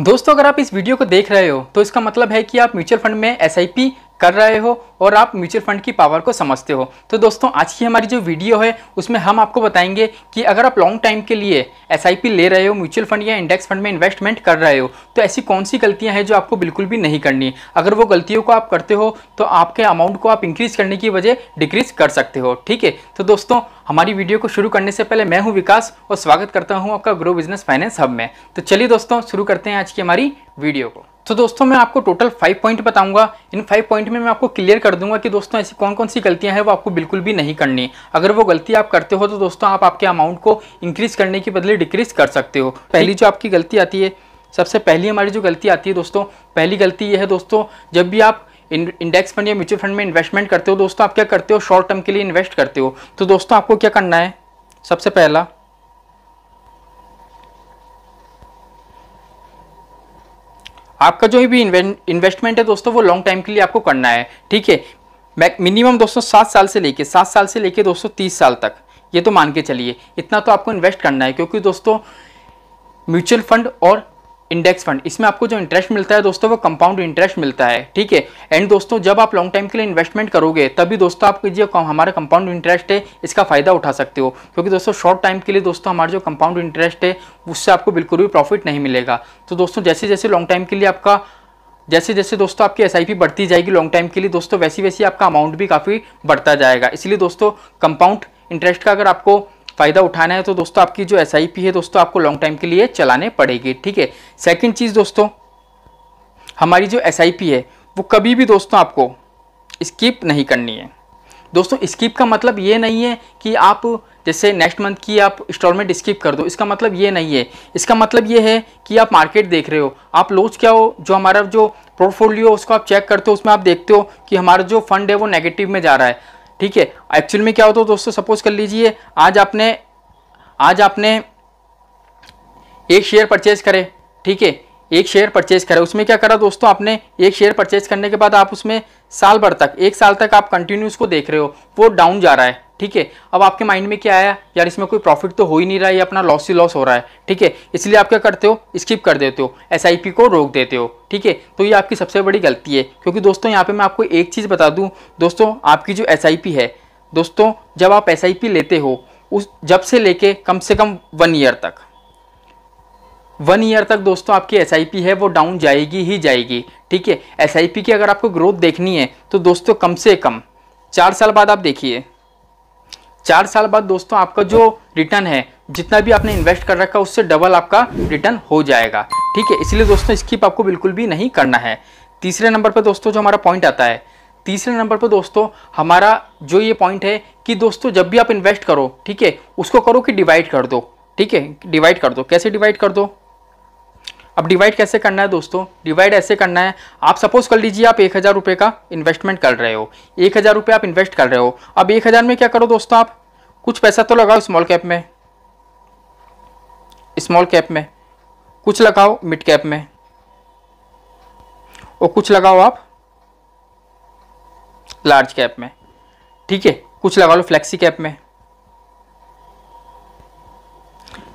दोस्तों अगर आप इस वीडियो को देख रहे हो तो इसका मतलब है कि आप म्यूचुअल फंड में एस कर रहे हो और आप म्यूचुअल फंड की पावर को समझते हो तो दोस्तों आज की हमारी जो वीडियो है उसमें हम आपको बताएंगे कि अगर आप लॉन्ग टाइम के लिए एस ले रहे हो म्यूचुअल फंड या इंडेक्स फंड में इन्वेस्टमेंट कर रहे हो तो ऐसी कौन सी गलतियां हैं जो आपको बिल्कुल भी नहीं करनी अगर वो गलतियों को आप करते हो तो आपके अमाउंट को आप इंक्रीज करने की वजह डिक्रीज कर सकते हो ठीक है तो दोस्तों हमारी वीडियो को शुरू करने से पहले मैं हूँ विकास और स्वागत करता हूँ आपका ग्रो बिजनेस फाइनेंस हब में तो चलिए दोस्तों शुरू करते हैं आज की हमारी वीडियो को तो दोस्तों मैं आपको टोटल फाइव पॉइंट बताऊंगा इन फाइव पॉइंट में मैं आपको क्लियर कर दूंगा कि दोस्तों ऐसी कौन कौन सी गलतियां हैं वो आपको बिल्कुल भी नहीं करनी अगर वो गलती आप करते हो तो दोस्तों आप आपके अमाउंट को इंक्रीज करने के बदले डिक्रीज कर सकते हो पहली जो आपकी गलती आती है सबसे पहली हमारी जो गलती आती है दोस्तों पहली गलती ये है दोस्तों जब भी आप इंडेक्स फंड या म्यूचुअल फंड में इन्वेस्टमेंट करते हो दोस्तों आप क्या करते हो शॉर्ट टर्म के लिए इन्वेस्ट करते हो तो दोस्तों आपको क्या करना है सबसे पहला आपका जो भी इन्वेस्टमेंट है दोस्तों वो लॉन्ग टाइम के लिए आपको करना है ठीक है मिनिमम दोस्तों सात साल से लेके सात साल से लेके दोस्तों तीस साल तक ये तो मान के चलिए इतना तो आपको इन्वेस्ट करना है क्योंकि दोस्तों म्यूचुअल फंड और इंडेक्स फंड इसमें आपको जो इंटरेस्ट मिलता है दोस्तों वो कंपाउंड इंटरेस्ट मिलता है ठीक है एंड दोस्तों जब आप लॉन्ग टाइम के लिए इन्वेस्टमेंट करोगे तभी दोस्तों आपकी जो हमारा कंपाउंड इंटरेस्ट है इसका फायदा उठा सकते हो क्योंकि दोस्तों शॉर्ट टाइम के लिए दोस्तों हमारा जो कंपाउंड इंटरेस्ट है उससे आपको बिल्कुल भी प्रॉफिट नहीं मिलेगा तो दोस्तों जैसे जैसे लॉन्ग टाइम के लिए आपका जैसे जैसे दोस्तों आपकी एस बढ़ती जाएगी लॉन्ग टाइम के लिए दोस्तों वैसी वैसी आपका अमाउंट भी काफ़ी बढ़ता जाएगा इसलिए दोस्तों कंपाउंड इंटरेस्ट का अगर आपको फ़ायदा उठाना है तो दोस्तों आपकी जो एस है दोस्तों आपको लॉन्ग टाइम के लिए चलाने पड़ेगी ठीक है सेकेंड चीज़ दोस्तों हमारी जो एस है वो कभी भी दोस्तों आपको स्किप नहीं करनी है दोस्तों स्किप का मतलब ये नहीं है कि आप जैसे नेक्स्ट मंथ की आप इंस्टॉलमेंट स्किप कर दो इसका मतलब ये नहीं है इसका मतलब ये है कि आप मार्केट देख रहे हो आप लोज क्या हो जो हमारा जो पोर्टफोलियो उसको आप चेक करते हो उसमें आप देखते हो कि हमारा जो फंड है वो नेगेटिव में जा रहा है ठीक है एक्चुअल में क्या होता है दोस्तों सपोज कर लीजिए आज आपने आज आपने एक शेयर परचेज करे ठीक है एक शेयर परचेज करे उसमें क्या करा दोस्तों आपने एक शेयर परचेज करने के बाद आप उसमें साल भर तक एक साल तक आप कंटिन्यू उसको देख रहे हो वो डाउन जा रहा है ठीक है अब आपके माइंड में क्या आया यार इसमें कोई प्रॉफिट तो हो ही नहीं रहा है या अपना लॉस ही लॉस हो रहा है ठीक है इसलिए आप क्या करते हो स्किप कर देते हो एस को रोक देते हो ठीक है तो ये आपकी सबसे बड़ी गलती है क्योंकि दोस्तों यहाँ पे मैं आपको एक चीज़ बता दूँ दोस्तों आपकी जो एस है दोस्तों जब आप एस लेते हो उस जब से लेके कम से कम वन ईयर तक वन ईयर तक दोस्तों आपकी एस है वो डाउन जाएगी ही जाएगी ठीक है एस की अगर आपको ग्रोथ देखनी है तो दोस्तों कम से कम चार साल बाद आप देखिए चार साल बाद दोस्तों आपका जो रिटर्न है जितना भी आपने इन्वेस्ट कर रखा है उससे डबल आपका रिटर्न हो जाएगा ठीक है इसलिए दोस्तों स्किप आपको बिल्कुल भी नहीं करना है तीसरे नंबर पर दोस्तों जो हमारा पॉइंट आता है तीसरे नंबर पर दोस्तों हमारा जो ये पॉइंट है कि दोस्तों जब भी आप इन्वेस्ट करो ठीक है उसको करो कि डिवाइड कर दो ठीक है डिवाइड कर दो कैसे डिवाइड कर दो अब डिवाइड कैसे करना है दोस्तों डिवाइड ऐसे करना है आप सपोज कर लीजिए आप एक हज़ार रुपये का इन्वेस्टमेंट कर रहे हो एक हज़ार रुपये आप इन्वेस्ट कर रहे हो अब एक हज़ार में क्या करो दोस्तों आप कुछ पैसा तो लगाओ स्मॉल कैप में स्मॉल कैप में कुछ लगाओ मिड कैप में और कुछ लगाओ आप लार्ज कैप में ठीक है कुछ लगा लो फ्लैक्सी कैप में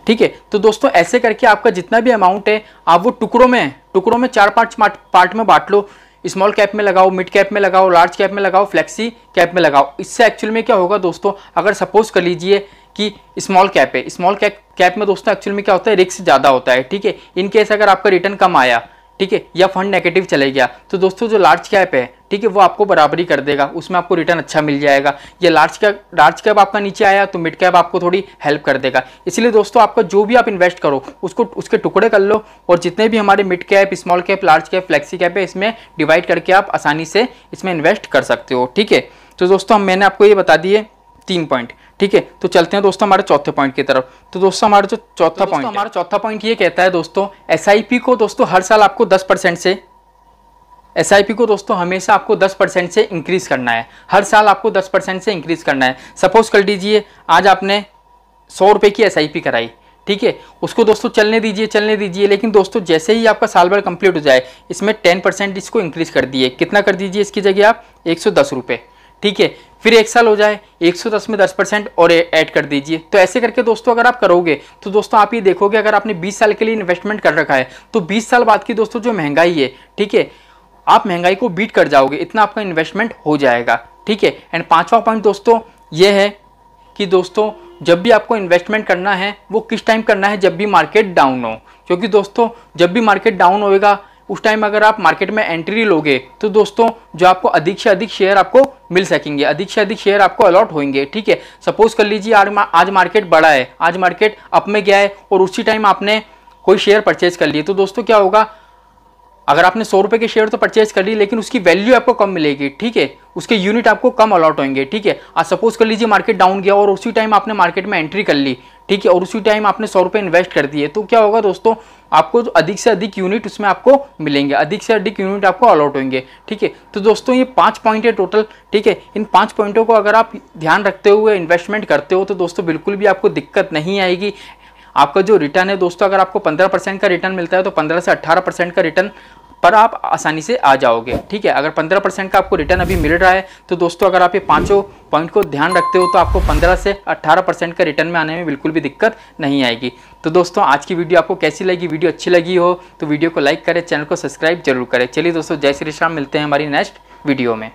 ठीक है तो दोस्तों ऐसे करके आपका जितना भी अमाउंट है आप वो टुकड़ों में टुकड़ों में चार पाँच पार्ट में बांट लो स्मॉल कैप में लगाओ मिड कैप में लगाओ लार्ज कैप में लगाओ फ्लेक्सी कैप में लगाओ इससे एक्चुअल में क्या होगा दोस्तों अगर सपोज कर लीजिए कि स्मॉल कैप है स्मॉल कैप कैप में दोस्तों एक्चुअल में क्या होता है रिस्क ज़्यादा होता है ठीक है इनकेस अगर आपका रिटर्न कम आया ठीक है या फंड नेगेटिव चले गया तो दोस्तों जो लार्ज कैप है ठीक है वो आपको बराबरी कर देगा उसमें आपको रिटर्न अच्छा मिल जाएगा या लार्ज कैप लार्ज कैप आपका नीचे आया तो मिड कैप आपको थोड़ी हेल्प कर देगा इसलिए दोस्तों आपका जो भी आप इन्वेस्ट करो उसको उसके टुकड़े कर लो और जितने भी हमारे mid cap small cap large cap flexi cap है इसमें डिवाइड करके आप आसानी से इसमें इन्वेस्ट कर सकते हो ठीक है तो दोस्तों मैंने आपको ये बता दिए तीन पॉइंट ठीक है तो चलते हैं दोस्तों हमारे चौथे पॉइंट की तरफ तो दोस्तों हमारा जो चौथा पॉइंट तो हमारा चौथा पॉइंट ये कहता है दोस्तों एस को दोस्तों हर साल आपको दस परसेंट से एस को दोस्तों हमेशा आपको दस परसेंट से इंक्रीज़ करना है हर साल आपको दस परसेंट से इंक्रीज़ करना है सपोज़ कर दीजिए आज आपने सौ रुपये की एस कराई ठीक है उसको दोस्तों चलने दीजिए चलने दीजिए लेकिन दोस्तों जैसे ही आपका साल भर कंप्लीट हो जाए इसमें टेन परसेंट इसको इंक्रीज़ कर दिए कितना कर दीजिए इसकी जगह आप एक सौ ठीक है फिर एक साल हो जाए एक सौ दस में दस परसेंट और ऐड कर दीजिए तो ऐसे करके दोस्तों अगर आप करोगे तो दोस्तों आप ये देखोगे अगर आपने 20 साल के लिए इन्वेस्टमेंट कर रखा है तो 20 साल बाद की दोस्तों जो महंगाई है ठीक है आप महंगाई को बीट कर जाओगे इतना आपका इन्वेस्टमेंट हो जाएगा ठीक है एंड पाँचवा पॉइंट दोस्तों ये है कि दोस्तों जब भी आपको इन्वेस्टमेंट करना है वो किस टाइम करना है जब भी मार्केट डाउन हो क्योंकि दोस्तों जब भी मार्केट डाउन होएगा उस टाइम अगर आप मार्केट में एंट्री लोगे तो दोस्तों जो आपको अधिक से अधिक शेयर आपको मिल सकेंगे अधिक से अधिक शेयर आपको अलॉट होंगे ठीक है सपोज कर लीजिए आज मार्केट बड़ा है आज मार्केट अप में गया है और उसी टाइम आपने कोई शेयर परचेज कर लिए तो दोस्तों क्या होगा अगर आपने सौ रुपये के शेयर तो परचेज कर लिए लेकिन उसकी वैल्यू आपको कम मिलेगी ठीक है उसके यूनिट आपको कम अलॉट होंगे ठीक है आज सपोज कर लीजिए मार्केट डाउन गया और उसी टाइम आपने मार्केट में एंट्री कर ली ठीक है और उसी टाइम आपने सौ रुपये इन्वेस्ट कर दिए तो क्या होगा दोस्तों आपको जो अधिक से अधिक यूनिट उसमें आपको मिलेंगे अधिक से अधिक यूनिट आपको अलॉट होंगे ठीक है तो दोस्तों ये पाँच पॉइंट है टोटल ठीक है इन पाँच पॉइंटों को अगर आप ध्यान रखते हुए इन्वेस्टमेंट करते हो तो दोस्तों बिल्कुल भी आपको दिक्कत नहीं आएगी आपका जो रिटर्न है दोस्तों अगर आपको 15 परसेंट का रिटर्न मिलता है तो 15 से 18 परसेंट का रिटर्न पर आप आसानी से आ जाओगे ठीक है अगर 15 परसेंट का आपको रिटर्न अभी मिल रहा है तो दोस्तों अगर आप ये पाँचों पॉइंट को ध्यान रखते हो तो आपको 15 से 18 परसेंट का रिटर्न में आने में बिल्कुल भी दिक्कत नहीं आएगी तो दोस्तों आज की वीडियो आपको कैसी लगी वीडियो अच्छी लगी हो तो वीडियो को लाइक करें चैनल को सब्सक्राइब जरूर करें चलिए दोस्तों जय श्री श्याम मिलते हैं हमारी नेक्स्ट वीडियो में